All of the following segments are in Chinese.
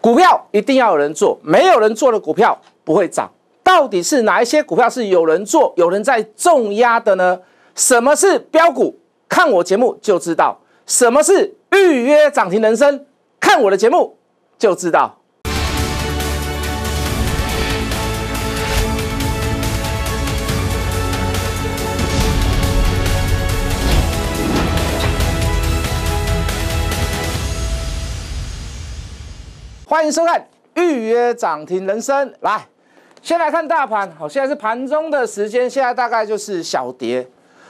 股票一定要有人做，没有人做的股票不会涨。到底是哪一些股票是有人做、有人在重压的呢？什么是标股？看我节目就知道。什么是预约涨停人生？看我的节目就知道。欢迎收看预约涨停人生，来，先来看大盘。好，现在是盘中的时间，现在大概就是小跌。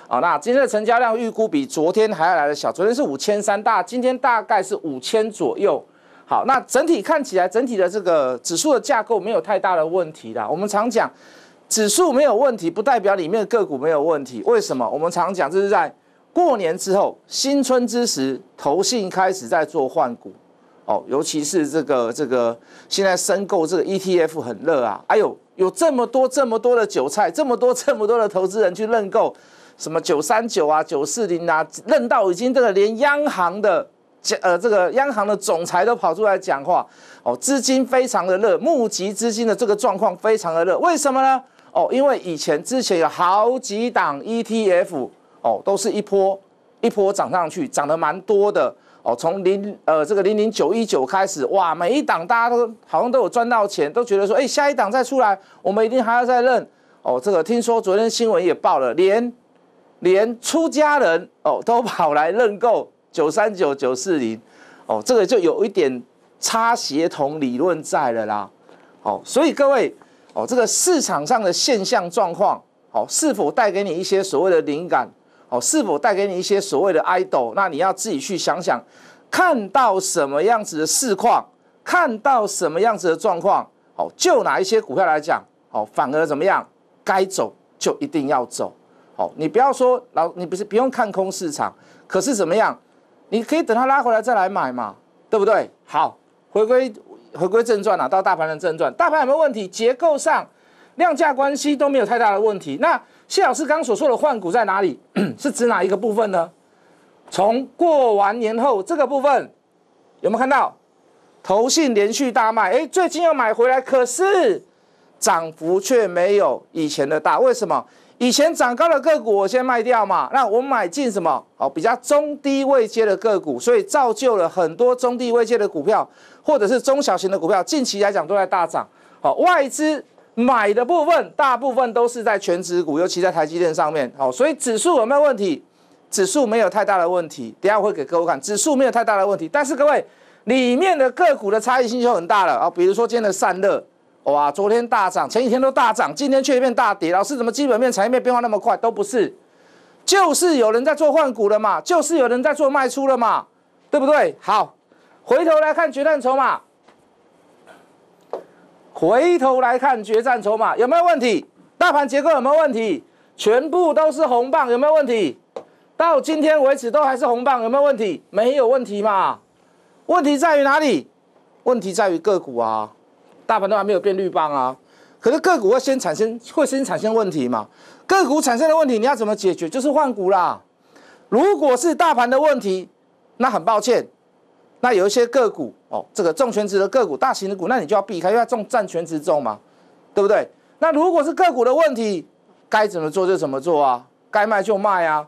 好，那今天的成交量预估比昨天还要来的小，昨天是五千三大，今天大概是五千左右。好，那整体看起来，整体的这个指数的架构没有太大的问题啦。我们常讲，指数没有问题，不代表里面的个股没有问题。为什么？我们常讲，这是在过年之后，新春之时，投信开始在做换股。哦，尤其是这个这个现在申购这个 ETF 很热啊，哎呦，有这么多这么多的韭菜，这么多 这么多的投资人去认购，什么九三九啊、九四零啊，认到已经这个连央行的呃这个央行的总裁都跑出来讲话，哦，资金非常的热，募集资金的这个状况非常的热，为什么呢？哦，因为以前之前有好几档 ETF 哦，都是一波一波涨上去，涨得蛮多的。哦，从零呃这个零零九一九开始，哇，每一档大家都好像都有赚到钱，都觉得说，哎，下一档再出来，我们一定还要再认。哦，这个听说昨天新闻也报了，连连出家人哦都跑来认购九三九九四零，哦，这个就有一点差协同理论在了啦。哦，所以各位，哦，这个市场上的现象状况，哦，是否带给你一些所谓的灵感？哦，是否带给你一些所谓的 idol？那你要自己去想想，看到什么样子的市况，看到什么样子的状况，哦，就哪一些股票来讲，哦，反而怎么样，该走就一定要走，哦，你不要说老，你不是不用看空市场，可是怎么样，你可以等它拉回来再来买嘛，对不对？好，回归回归正传啊，到大盘的正传，大盘有没有问题？结构上，量价关系都没有太大的问题，那。谢老师刚所说的换股在哪里？是指哪一个部分呢？从过完年后这个部分，有没有看到？投信连续大卖，哎，最近又买回来，可是涨幅却没有以前的大。为什么？以前涨高的个股我先卖掉嘛，那我买进什么？哦，比较中低位阶的个股，所以造就了很多中低位阶的股票，或者是中小型的股票，近期来讲都在大涨。好，外资。买的部分大部分都是在全指股，尤其在台积电上面。好，所以指数有没有问题？指数没有太大的问题。等下我会给各位看，指数没有太大的问题。但是各位里面的个股的差异性就很大了啊。比如说今天的散热，哇，昨天大涨，前几天都大涨，今天却一片大跌。老师，怎么基本面、产业面变化那么快？都不是，就是有人在做换股了嘛，就是有人在做卖出了嘛，对不对？好，回头来看决断筹码。回头来看决战筹码有没有问题？大盘结构有没有问题？全部都是红棒有没有问题？到今天为止都还是红棒有没有问题？没有问题嘛？问题在于哪里？问题在于个股啊！大盘都还没有变绿棒啊，可是个股会先产生会先产生问题嘛？个股产生的问题你要怎么解决？就是换股啦。如果是大盘的问题，那很抱歉。那有一些个股哦，这个重权值的个股、大型的股，那你就要避开，因为重占权值重嘛，对不对？那如果是个股的问题，该怎么做就怎么做啊，该卖就卖啊，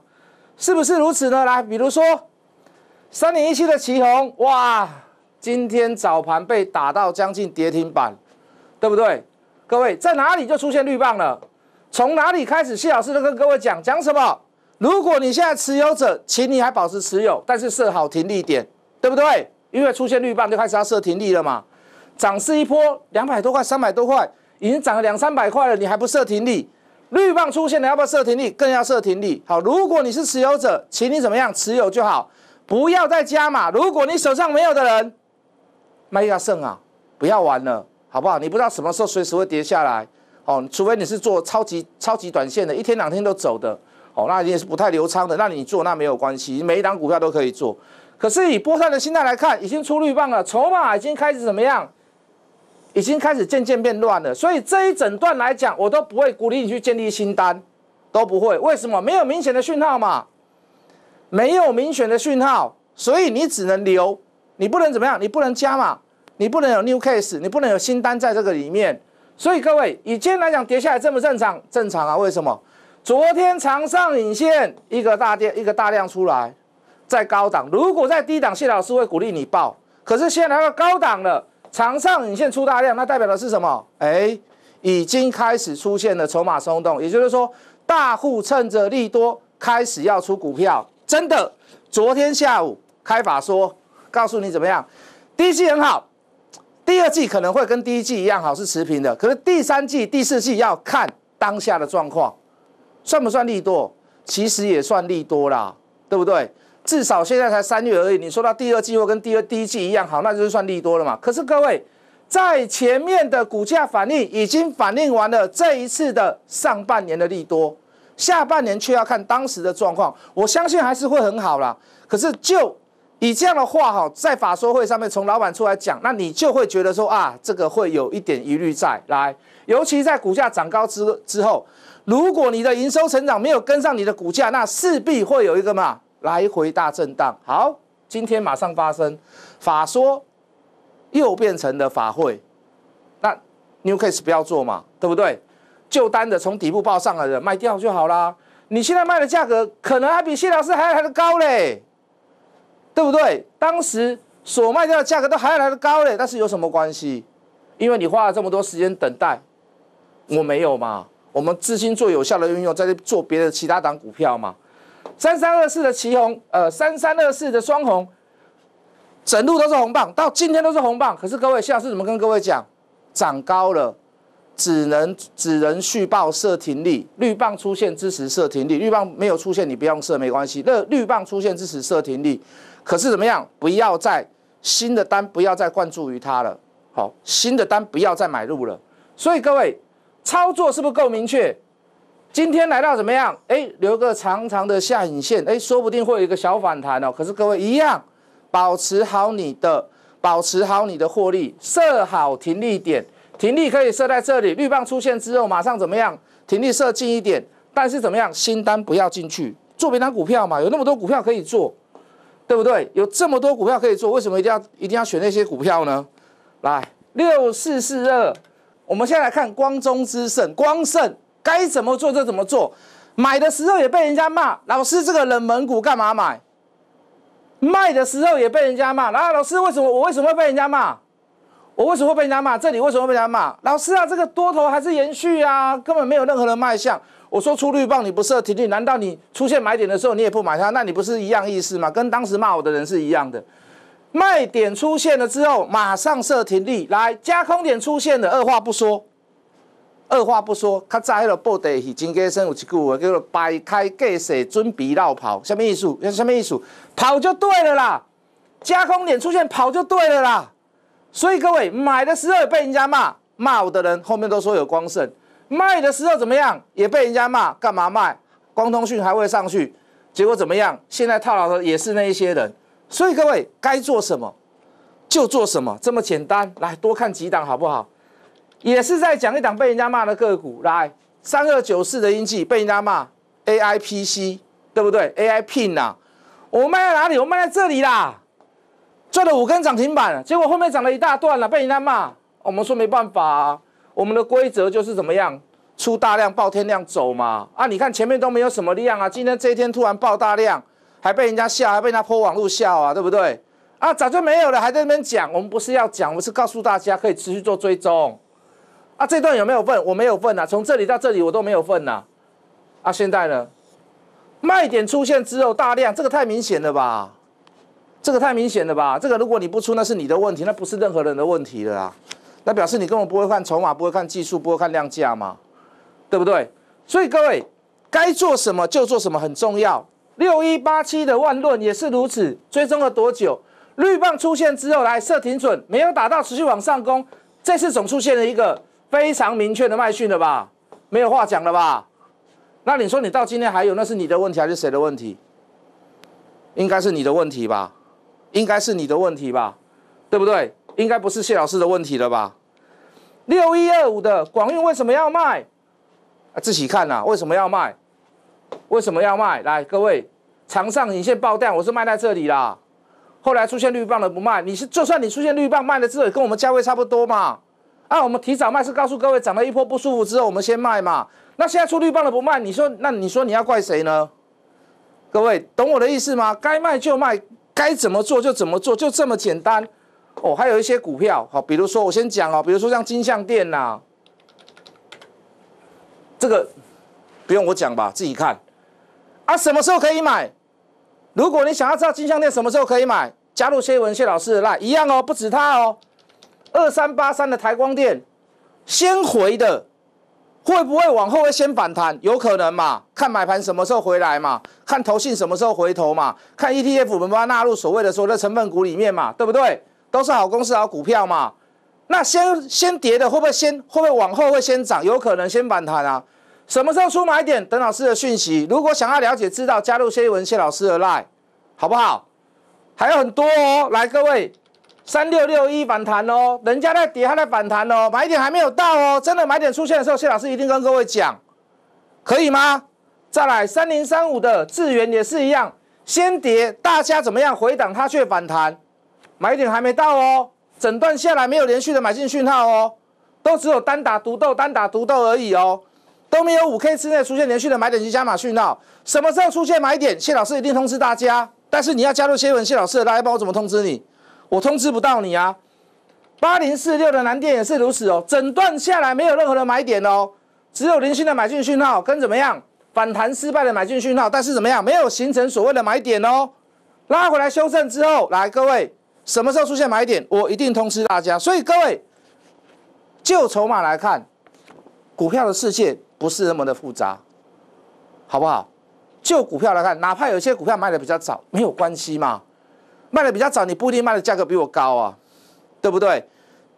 是不是如此呢？来，比如说三零一七的旗宏，哇，今天早盘被打到将近跌停板，对不对？各位在哪里就出现绿棒了？从哪里开始？谢老师都跟各位讲，讲什么？如果你现在持有者，请你还保持持有，但是设好停利点。对不对？因为出现绿棒就开始要设停利了嘛，涨势一波两百多块、三百多块，已经涨了两三百块了，你还不设停利？绿棒出现了要不要设停利？更要设停利。好，如果你是持有者，请你怎么样持有就好，不要再加码。如果你手上没有的人，卖压剩啊，不要玩了，好不好？你不知道什么时候随时会跌下来。哦，除非你是做超级超级短线的，一天两天都走的，哦，那也是不太流畅的。那你做那没有关系，每一档股票都可以做。可是以波段的心态来看，已经出绿棒了，筹码已经开始怎么样？已经开始渐渐变乱了。所以这一整段来讲，我都不会鼓励你去建立新单，都不会。为什么？没有明显的讯号嘛，没有明显的讯号，所以你只能留，你不能怎么样？你不能加嘛，你不能有 new case，你不能有新单在这个里面。所以各位，以今天来讲跌下来，正不正常？正常啊。为什么？昨天长上影线，一个大跌，一个大量出来。在高档，如果在低档，谢老师会鼓励你报。可是现在来到高档了，长上影线出大量，那代表的是什么？哎，已经开始出现了筹码松动，也就是说，大户趁着利多开始要出股票。真的，昨天下午开法说，告诉你怎么样，第一季很好，第二季可能会跟第一季一样好，是持平的。可是第三季、第四季要看当下的状况，算不算利多？其实也算利多啦，对不对？至少现在才三月而已，你说到第二季或跟第二第一季一样好，那就是算利多了嘛。可是各位，在前面的股价反应已经反应完了，这一次的上半年的利多，下半年却要看当时的状况。我相信还是会很好啦。可是就以这样的话，哈，在法说会上面，从老板出来讲，那你就会觉得说啊，这个会有一点疑虑在。来，尤其在股价涨高之之后，如果你的营收成长没有跟上你的股价，那势必会有一个嘛。来回大震荡，好，今天马上发生，法说又变成了法会。那 new case 不要做嘛，对不对？旧单的从底部报上来的卖掉就好啦。你现在卖的价格可能还比谢老师还来的高嘞，对不对？当时所卖掉的价格都还来的高嘞，但是有什么关系？因为你花了这么多时间等待，我没有嘛，我们资金做有效的运用，在做别的其他档股票嘛。三三二四的旗红，呃，三三二四的双红，整路都是红棒，到今天都是红棒。可是各位，夏老师怎么跟各位讲？涨高了，只能只能续报设停力，绿棒出现支持设停力，绿棒没有出现，你不用设，没关系。那绿棒出现支持设停力，可是怎么样？不要再新的单不要再关注于它了。好，新的单不要再买入了。所以各位操作是不是够明确？今天来到怎么样？哎，留个长长的下影线，哎，说不定会有一个小反弹哦。可是各位一样，保持好你的，保持好你的获利，设好停利点，停利可以设在这里。绿棒出现之后，马上怎么样？停利设近一点，但是怎么样？新单不要进去，做别单股票嘛，有那么多股票可以做，对不对？有这么多股票可以做，为什么一定要一定要选那些股票呢？来，六四四二，我们现在看光中之盛，光盛。该怎么做就怎么做，买的时候也被人家骂，老师这个冷门股干嘛买？卖的时候也被人家骂，然、啊，老师为什么我为什么会被人家骂？我为什么会被人家骂？这里为什么被人家骂？老师啊，这个多头还是延续啊，根本没有任何的卖相。我说出绿棒你不设停利，难道你出现买点的时候你也不买它？那你不是一样意思吗？跟当时骂我的人是一样的。卖点出现了之后马上设停利，来加空点出现的二话不说。二话不说，较早迄落布袋是金家生有一句话叫做“摆开架势准备绕跑”，什么意思？什么意思？跑就对了啦！加工点出现跑就对了啦！所以各位买的时候被人家骂，骂我的人后面都说有光胜；卖的时候怎么样也被人家骂，干嘛卖？光通讯还会上去，结果怎么样？现在套牢的也是那一些人。所以各位该做什么就做什么，这么简单。来多看几档好不好？也是在讲一讲被人家骂的个股，来三二九四的英气被人家骂，A I P C 对不对？A I Pin 啊，我卖在哪里？我卖在这里啦，赚了五根涨停板，结果后面涨了一大段了，被人家骂。我们说没办法，我们的规则就是怎么样出大量爆天量走嘛。啊，你看前面都没有什么量啊，今天这一天突然爆大量，还被人家笑，还被人家泼网路笑啊，对不对？啊，早就没有了，还在那边讲，我们不是要讲，我是告诉大家可以持续做追踪。啊，这段有没有份？我没有份呐，从这里到这里我都没有份呐。啊，现在呢，卖点出现之后大量，这个太明显了吧？这个太明显了吧？这个如果你不出，那是你的问题，那不是任何人的问题了啊。那表示你根本不会看筹码，不会看技术，不会看量价嘛，对不对？所以各位该做什么就做什么很重要。六一八七的万论也是如此，追踪了多久？绿棒出现之后来设停准，没有打到持续往上攻，这次总出现了一个。非常明确的卖讯了吧，没有话讲了吧？那你说你到今天还有，那是你的问题还是谁的问题？应该是你的问题吧，应该是你的问题吧，对不对？应该不是谢老师的问题了吧？六一二五的广运为什么要卖？啊，自己看呐，为什么要卖？为什么要卖？来，各位，长上影线爆弹，我是卖在这里啦，后来出现绿棒的不卖，你是就算你出现绿棒卖了之后，跟我们价位差不多嘛。那我们提早卖是告诉各位，涨了一波不舒服之后，我们先卖嘛。那现在出绿棒了不卖，你说那你说你要怪谁呢？各位懂我的意思吗？该卖就卖，该怎么做就怎么做，就这么简单哦。还有一些股票，好，比如说我先讲哦，比如说像金项店呐，这个不用我讲吧，自己看啊。什么时候可以买？如果你想要知道金项店什么时候可以买，加入谢文谢老师的 line 一样哦，不止他哦。二三八三的台光电先回的，会不会往后会先反弹？有可能嘛？看买盘什么时候回来嘛？看投信什么时候回头嘛？看 ETF，我们把它纳入所谓的有的成分股里面嘛，对不对？都是好公司、好股票嘛。那先先跌的会不会先会不会往后会先涨？有可能先反弹啊？什么时候出买点？等老师的讯息。如果想要了解、知道，加入谢一文谢老师的 line，好不好？还有很多哦，来各位。三六六一反弹哦，人家在跌，他在反弹哦，买点还没有到哦，真的买点出现的时候，谢老师一定跟各位讲，可以吗？再来三零三五的智源也是一样，先跌，大家怎么样回档，它却反弹，买点还没到哦，整段下来没有连续的买进讯号哦，都只有单打独斗，单打独斗而已哦，都没有五 K 之内出现连续的买点及加码讯号，什么时候出现买点，谢老师一定通知大家，但是你要加入谢文谢老师，大家帮我怎么通知你？我通知不到你啊！八零四六的难电也是如此哦，整段下来没有任何的买点哦，只有零星的买进讯号跟怎么样反弹失败的买进讯号，但是怎么样没有形成所谓的买点哦，拉回来修正之后，来各位什么时候出现买点，我一定通知大家。所以各位，就筹码来看，股票的世界不是那么的复杂，好不好？就股票来看，哪怕有些股票卖的比较早，没有关系嘛。卖的比较早，你不一定卖的价格比我高啊，对不对？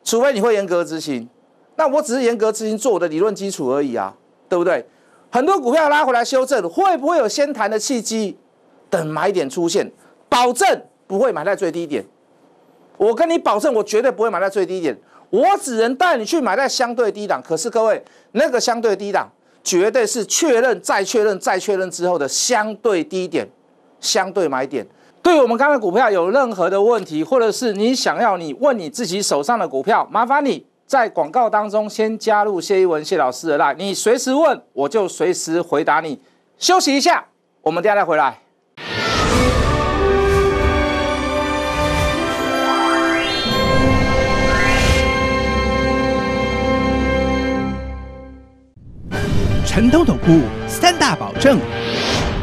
除非你会严格执行。那我只是严格执行做我的理论基础而已啊，对不对？很多股票拉回来修正，会不会有先谈的契机？等买点出现，保证不会买在最低点。我跟你保证，我绝对不会买在最低点。我只能带你去买在相对低档。可是各位，那个相对低档，绝对是确认、再确认、再确认之后的相对低点，相对买点。对我们刚才股票有任何的问题，或者是你想要你问你自己手上的股票，麻烦你在广告当中先加入谢一文谢老师的 line，你随时问我就随时回答你。休息一下，我们接下来回来。城投股三大保证。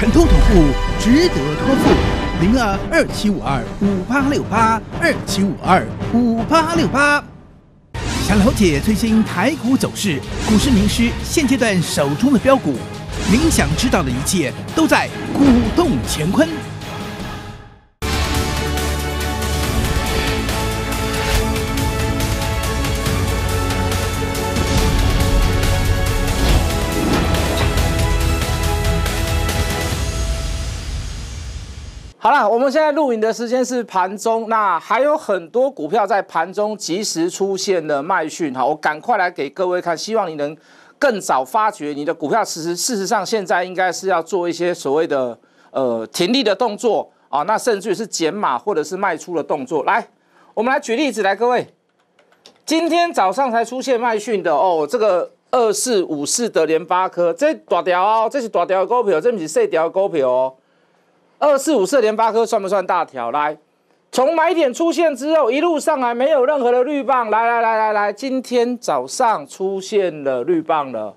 诚痛痛付，值得托付。零二二七五二五八六八二七五二五八六八。想了解最新台股走势，股市名师现阶段手中的标股，您想知道的一切都在股动乾坤。好了，我们现在录影的时间是盘中，那还有很多股票在盘中及时出现的卖讯，哈，我赶快来给各位看，希望你能更早发觉你的股票，其实事实上现在应该是要做一些所谓的呃停利的动作啊，那甚至于是减码或者是卖出的动作。来，我们来举例子，来各位，今天早上才出现卖讯的哦，这个二四五四的联发科，这大条哦，这是大条的股票，这不是小条的股票哦。二四五四，联发科算不算大条？来，从买点出现之后一路上来，没有任何的绿棒。来来来来来，今天早上出现了绿棒了。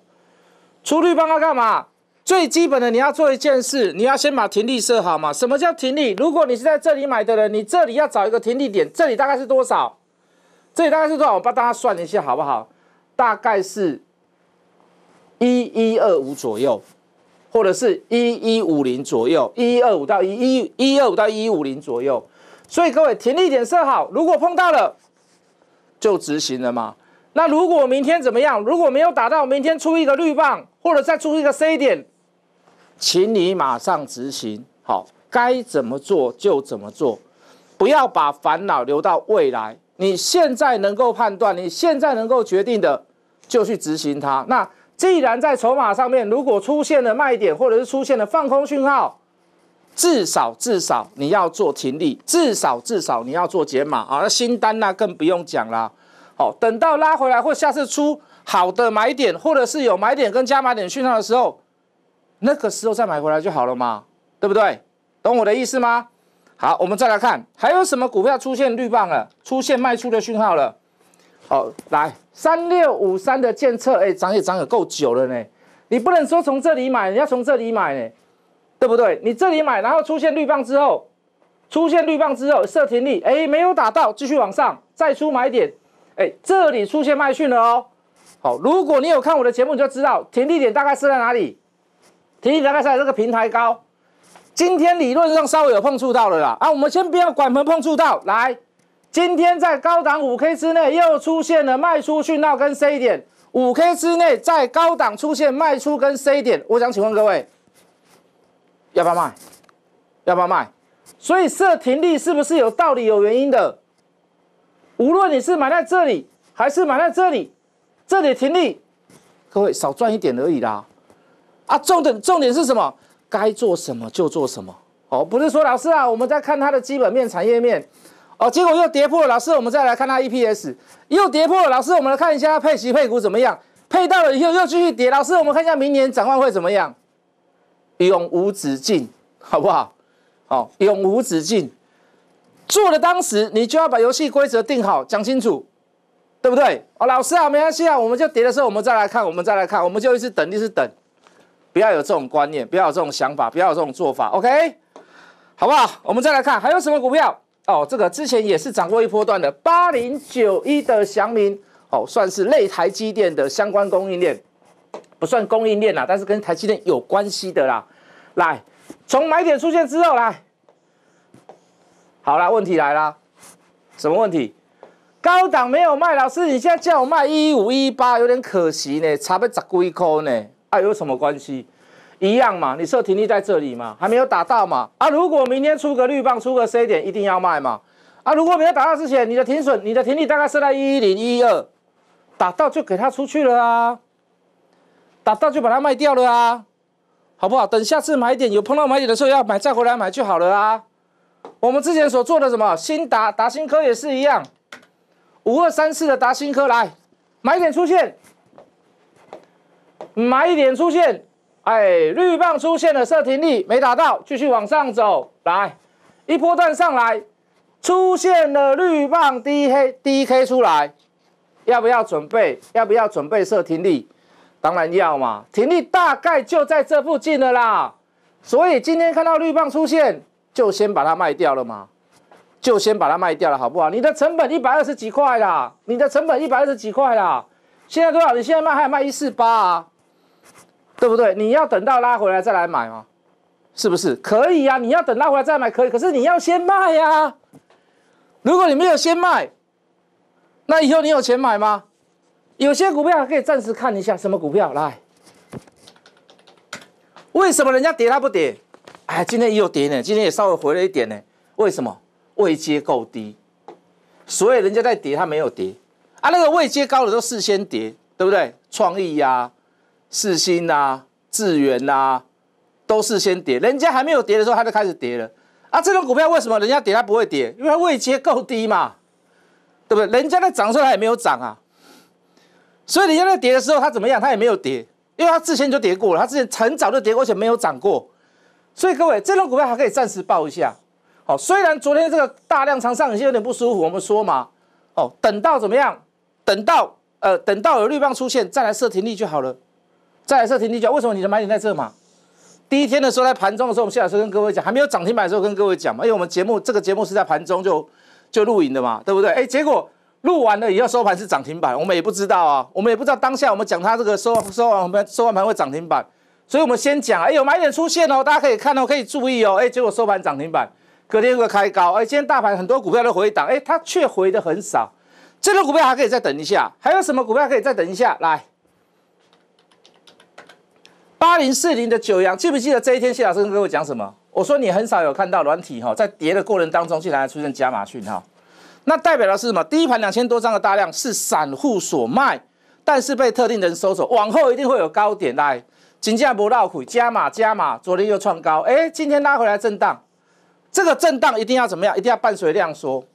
出绿棒要干嘛？最基本的你要做一件事，你要先把停利设好嘛。什么叫停利？如果你是在这里买的人，你这里要找一个停利点，这里大概是多少？这里大概是多少？我帮大家算一下好不好？大概是一一二五左右。或者是一一五零左右，一一二五到一一一二五到一一五零左右，所以各位停利点设好，如果碰到了就执行了嘛。那如果明天怎么样？如果没有打到，明天出一个绿棒，或者再出一个 C 点，请你马上执行。好，该怎么做就怎么做，不要把烦恼留到未来。你现在能够判断，你现在能够决定的，就去执行它。那。既然在筹码上面，如果出现了卖点，或者是出现了放空讯号，至少至少你要做停利，至少至少你要做解码啊，新单那更不用讲啦。好，等到拉回来或下次出好的买点，或者是有买点跟加码点讯号的时候，那个时候再买回来就好了嘛，对不对？懂我的意思吗？好，我们再来看还有什么股票出现绿棒了，出现卖出的讯号了。好，来。三六五三的建测，哎，涨也涨也够久了呢。你不能说从这里买，你要从这里买呢，对不对？你这里买，然后出现绿棒之后，出现绿棒之后设停力，哎，没有打到，继续往上，再出买点，哎，这里出现卖讯了哦。好，如果你有看我的节目，你就知道停力点大概是在哪里。停点大概是在这个平台高，今天理论上稍微有碰触到了啦。啊，我们先不要管它碰触到来。今天在高档五 K 之内又出现了卖出去那根 C 点，五 K 之内在高档出现卖出跟 C 点，我想请问各位，要不要卖？要不要卖？所以设停利是不是有道理、有原因的？无论你是买在这里，还是买在这里，这里停利，各位少赚一点而已啦。啊，重点重点是什么？该做什么就做什么。哦，不是说老师啊，我们在看它的基本面、产业面。哦，结果又跌破了，老师。我们再来看它 EPS 又跌破了，老师。我们来看一下它配息配股怎么样？配到了以后又继续跌，老师。我们看一下明年展望会怎么样？永无止境，好不好？好，永无止境。做的当时，你就要把游戏规则定好，讲清楚，对不对？哦，老师啊，没关系啊，我们就跌的时候，我们再来看，我们再来看，我们就一直等，一直等。不要有这种观念，不要有这种想法，不要有这种做法，OK，好不好？我们再来看还有什么股票？哦，这个之前也是涨过一波段的八零九一的祥明，哦，算是类台积电的相关供应链，不算供应链啦，但是跟台积电有关系的啦。来，从买点出现之后来，好了，问题来了，什么问题？高档没有卖，老师，你现在叫我卖一五一八，有点可惜呢，差不多十几块呢，啊，有什么关系？一样嘛，你设停利在这里嘛，还没有打到嘛？啊，如果明天出个绿棒，出个 C 点，一定要卖嘛？啊，如果没有打到之前，你的停损、你的停利大概设在一一零一一二，打到就给他出去了啊，打到就把它卖掉了啊，好不好？等下次买点有碰到买点的时候，要买再回来买就好了啊。我们之前所做的什么新达达新科也是一样，五二三四的达新科来，买点出现，买点出现。哎，绿棒出现了，射停力没打到，继续往上走。来，一波段上来，出现了绿棒低 K 低 K 出来，要不要准备？要不要准备射停力？当然要嘛，停力大概就在这附近了啦。所以今天看到绿棒出现，就先把它卖掉了嘛，就先把它卖掉了，好不好？你的成本一百二十几块啦，你的成本一百二十几块啦，现在多少？你现在卖还卖一四八啊？对不对？你要等到拉回来再来买吗？是不是可以呀？你要等拉回来再买可以，可是你要先卖呀。如果你没有先卖，那以后你有钱买吗？有些股票可以暂时看一下，什么股票来？为什么人家跌它不跌？哎，今天也有跌呢，今天也稍微回了一点呢。为什么位阶够低，所以人家在跌它没有跌啊？那个位阶高的都事先跌，对不对？创意呀。世星啊，智元呐，都是先跌，人家还没有跌的时候，它就开始跌了啊！这种股票为什么人家跌它不会跌？因为它位阶够低嘛，对不对？人家在涨的时候它也没有涨啊，所以人家在跌的时候它怎么样？它也没有跌，因为它之前就跌过了，它之前很早就跌过而且没有涨过，所以各位这种股票还可以暂时抱一下。好，虽然昨天这个大量长上影线有点不舒服，我们说嘛，哦，等到怎么样？等到呃，等到有绿棒出现再来设停利就好了。再来一个停跌价，为什么你的买点在这嘛？第一天的时候在盘中的时候，我们谢老师跟各位讲，还没有涨停板的时候跟各位讲嘛，因为我们节目这个节目是在盘中就就录影的嘛，对不对？哎，结果录完了以后收盘是涨停板，我们也不知道啊，我们也不知道当下我们讲它这个收收完盘收完盘会涨停板，所以我们先讲哎有买点出现哦，大家可以看哦，可以注意哦，哎结果收盘涨停板，隔天会开高，哎今天大盘很多股票都回档，哎它却回的很少，这个股票还可以再等一下，还有什么股票可以再等一下来？八零四零的九阳，记不记得这一天？谢老师跟各位讲什么？我说你很少有看到软体哈，在跌的过程当中，竟然出现加码讯号，那代表的是什么？一盘两千多张的大量是散户所卖，但是被特定人收走，往后一定会有高点来。金价不闹回加码加码，昨天又创高，哎，今天拉回来震荡，这个震荡一定要怎么样？一定要伴随量缩，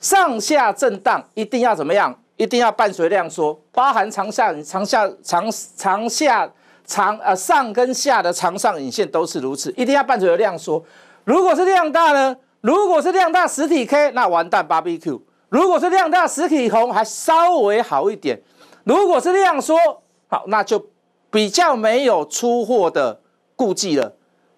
上下震荡一定要怎么样？一定要伴随量缩，包含长下，长下长长下。长呃上跟下的长上影线都是如此，一定要伴随有量缩。如果是量大呢？如果是量大实体 K，那完蛋，B 比 Q。如果是量大实体红，还稍微好一点。如果是量缩，好，那就比较没有出货的顾忌了，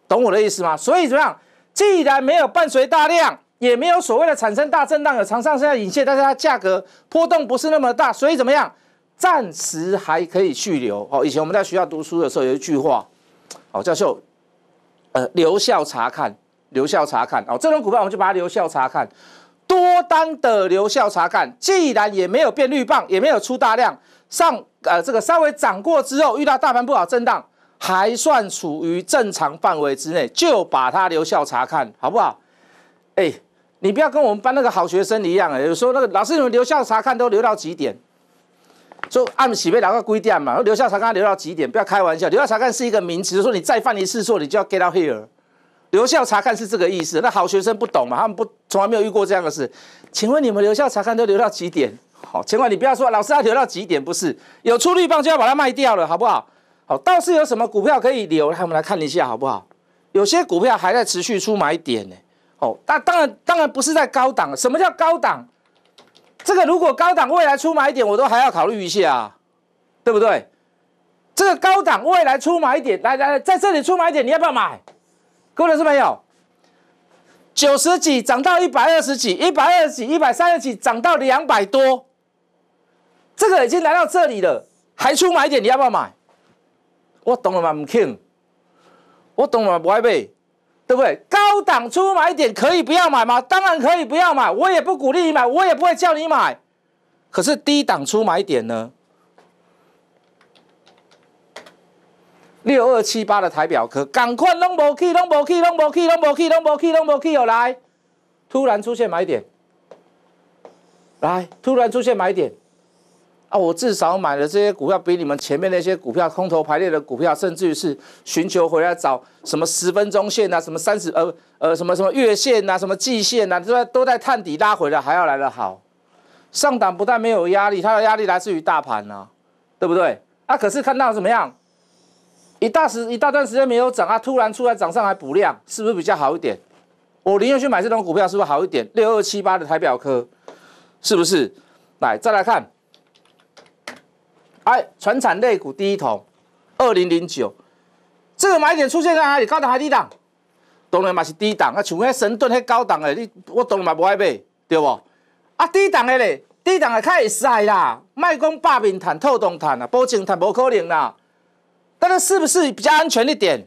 懂我的意思吗？所以怎么样？既然没有伴随大量，也没有所谓的产生大震荡有长上下的影线，但是它价格波动不是那么大，所以怎么样？暂时还可以续留哦。以前我们在学校读书的时候有一句话，哦，教授，呃，留校查看，留校查看哦。这种股票我们就把它留校查看，多单的留校查看。既然也没有变绿棒，也没有出大量，上呃这个稍微涨过之后，遇到大盘不好震荡，还算处于正常范围之内，就把它留校查看，好不好？哎，你不要跟我们班那个好学生一样啊，有时候那个老师你们留校查看都留到几点？就按洗牌哪个规定嘛？留校察看留到几点？不要开玩笑，留校察看是一个名词。说你再犯一次错，你就要 get out here。留校察看是这个意思。那好学生不懂嘛？他们不从来没有遇过这样的事。请问你们留校察看都留到几点？好，千万你不要说老师要留到几点，不是有出绿棒就要把它卖掉了，好不好？好，倒是有什么股票可以留？我们来看一下好不好？有些股票还在持续出买点呢。哦，那当然当然不是在高档。什么叫高档？这个如果高档未来出买一点，我都还要考虑一下啊，对不对？这个高档未来出买一点，来来在这里出买一点，你要不要买？各位老师朋友，九十几涨到一百二十几，一百二十几，一百三十几涨到两百多，这个已经来到这里了，还出买点，你要不要买？我懂了吗？唔肯，我懂了嘛，不爱背，对不对？高档出买点可以不要买吗？当然可以不要买，我也不鼓励你买，我也不会叫你买。可是低档出买点呢？六二七八的台表壳，赶快拢无去，拢无去，拢无去，拢无去，拢无去，拢无去，吼来！突然出现买点，来，突然出现买点。啊，我至少买的这些股票比你们前面那些股票空头排列的股票，甚至于是寻求回来找什么十分钟线呐，什么三十呃呃什么什么月线呐，什么季线呐，都在都在探底拉回的，还要来的好。上档不但没有压力，它的压力来自于大盘啊，对不对？啊，可是看到怎么样？一大时一大段时间没有涨啊，突然出来涨上来补量，是不是比较好一点？我宁愿去买这种股票，是不是好一点？六二七八的台表科，是不是？来，再来看。哎，船产类股第一桶，二零零九，这个买点出现在哪里？高档还低档？懂了嘛？是低档。啊，像问神盾黑高档的，你我懂了嘛？不爱买，对不？啊，低档的嘞，低档的较会使啦，卖公霸面谈，透动谈啊，保证谈无可能啦。但是是不是比较安全一点？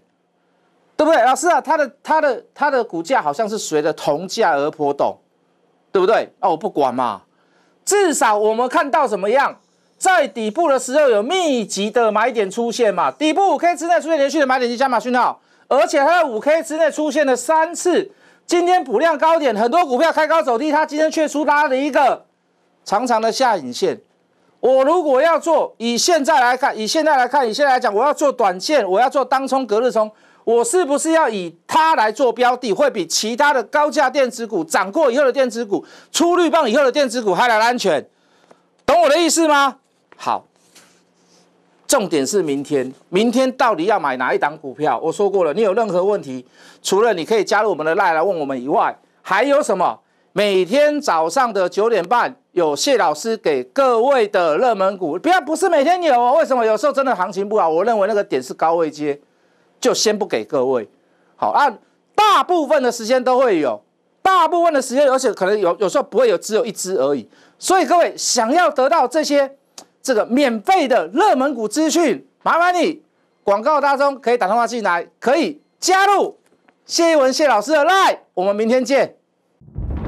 对不对？老师啊，它的它的它的股价好像是随着铜价而波动，对不对？哦，不管嘛，至少我们看到怎么样。在底部的时候有密集的买点出现嘛？底部五 K 之内出现连续的买点及加码讯号，而且它在五 K 之内出现了三次。今天补量高点，很多股票开高走低，它今天却出拉了一个长长的下影线。我如果要做，以现在来看，以现在来看，以现在来讲，我要做短线，我要做当冲隔日冲，我是不是要以它来做标的，会比其他的高价电子股涨过以后的电子股出绿棒以后的电子股还来安全？懂我的意思吗？好，重点是明天，明天到底要买哪一档股票？我说过了，你有任何问题，除了你可以加入我们的赖来问我们以外，还有什么？每天早上的九点半有谢老师给各位的热门股，不要不是每天有哦。为什么有时候真的行情不好？我认为那个点是高位接，就先不给各位。好，按大部分的时间都会有，大部分的时间，而且可能有有时候不会有，只有一只而已。所以各位想要得到这些。这个免费的热门股资讯，麻烦你广告大中可以打电话进来，可以加入谢一文谢老师的 line，我们明天见。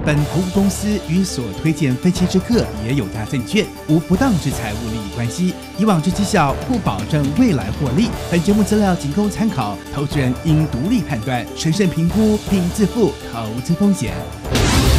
本投资公司与所推荐分期之客也有大证券无不当之财务利益关系，以往之绩效不保证未来获利。本节目资料仅供参考，投资人应独立判断、审慎评估并自负投资风险。